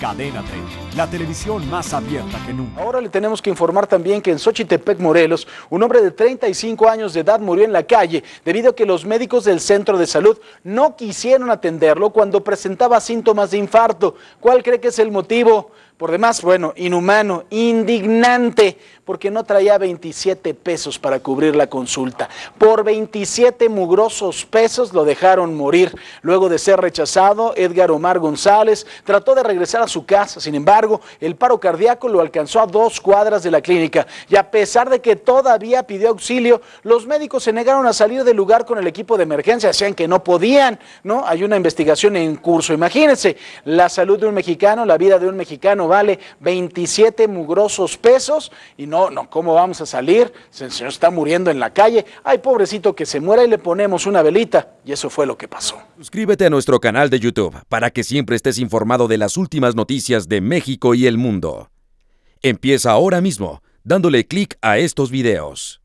Cadena 30, la televisión más abierta que nunca. Ahora le tenemos que informar también que en Xochitepec, Morelos, un hombre de 35 años de edad murió en la calle debido a que los médicos del centro de salud no quisieron atenderlo cuando presentaba síntomas de infarto. ¿Cuál cree que es el motivo? Por demás, bueno, inhumano, indignante, porque no traía 27 pesos para cubrir la consulta. Por 27 mugrosos pesos lo dejaron morir. Luego de ser rechazado, Edgar Omar González trató de regresar a su casa. Sin embargo, el paro cardíaco lo alcanzó a dos cuadras de la clínica. Y a pesar de que todavía pidió auxilio, los médicos se negaron a salir del lugar con el equipo de emergencia. Hacían que no podían, ¿no? Hay una investigación en curso. Imagínense, la salud de un mexicano, la vida de un mexicano vale 27 mugrosos pesos y no, no, ¿cómo vamos a salir? El señor está muriendo en la calle. Ay, pobrecito que se muera y le ponemos una velita. Y eso fue lo que pasó. Suscríbete a nuestro canal de YouTube para que siempre estés informado de las últimas noticias de México y el mundo. Empieza ahora mismo dándole clic a estos videos.